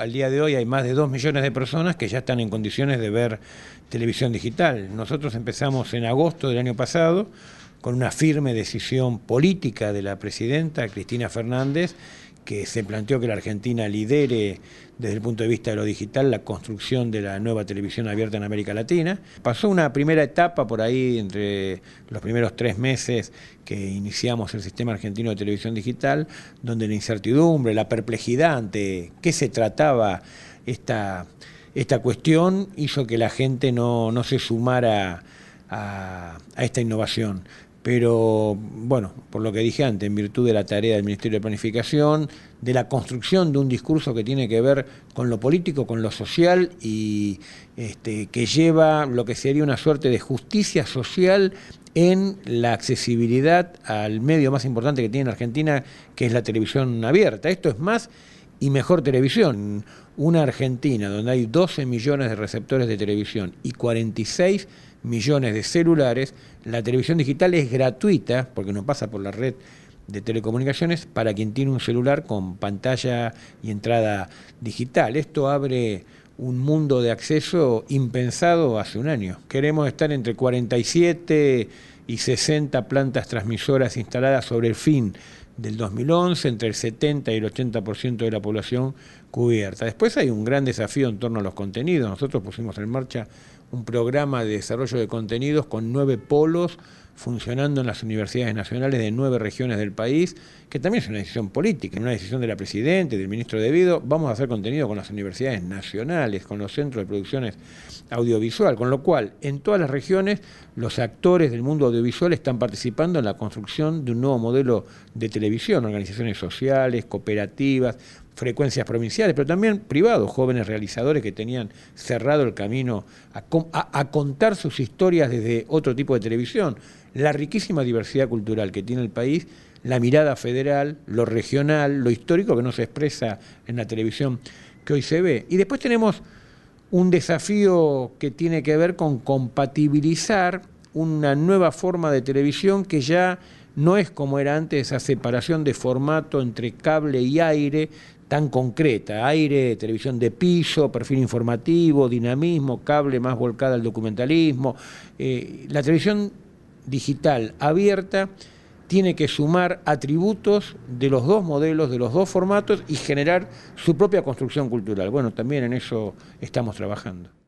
Al día de hoy hay más de 2 millones de personas que ya están en condiciones de ver televisión digital. Nosotros empezamos en agosto del año pasado con una firme decisión política de la presidenta Cristina Fernández, que se planteó que la Argentina lidere desde el punto de vista de lo digital la construcción de la nueva televisión abierta en América Latina. Pasó una primera etapa por ahí entre los primeros tres meses que iniciamos el sistema argentino de televisión digital, donde la incertidumbre, la perplejidad ante qué se trataba esta, esta cuestión hizo que la gente no, se sumara a, a esta innovación pero bueno, por lo que dije antes, en virtud de la tarea del Ministerio de Planificación, de la construcción de un discurso que tiene que ver con lo político, con lo social y este, que lleva lo que sería una suerte de justicia social en la accesibilidad al medio más importante que tiene la Argentina, que es la televisión abierta. Esto es más y mejor televisión. Una Argentina donde hay 12 millones de receptores de televisión y 46 millones de celulares, la televisión digital es gratuita porque no pasa por la red de telecomunicaciones para quien tiene un celular con pantalla y entrada digital. Esto abre un mundo de acceso impensado hace un año. Queremos estar entre 47 y 60 plantas transmisoras instaladas sobre el fin del 2011, entre el 70 y el 80% de la población cubierta. Después hay un gran desafío en torno a los contenidos. Nosotros pusimos en marcha un programa de desarrollo de contenidos con nueve polos funcionando en las universidades nacionales de nueve regiones del país, que también es una decisión política, una decisión de la Presidenta del Ministro de Debido. Vamos a hacer contenido con las universidades nacionales, con los centros de producciones audiovisual, con lo cual en todas las regiones los actores del mundo audiovisual están participando en la construcción de un nuevo modelo de televisión, organizaciones sociales, cooperativas, frecuencias provinciales, pero también privados, jóvenes realizadores que tenían cerrado el camino a contar sus historias desde otro tipo de televisión la riquísima diversidad cultural que tiene el país, la mirada federal, lo regional, lo histórico que no se expresa en la televisión que hoy se ve. Y después tenemos un desafío que tiene que ver con compatibilizar una nueva forma de televisión que ya no es como era antes esa separación de formato entre cable y aire tan concreta. Aire, televisión de piso, perfil informativo, dinamismo, cable más volcada al documentalismo. Eh, la televisión digital abierta tiene que sumar atributos de los dos modelos, de los dos formatos y generar su propia construcción cultural. Bueno, también en eso estamos trabajando.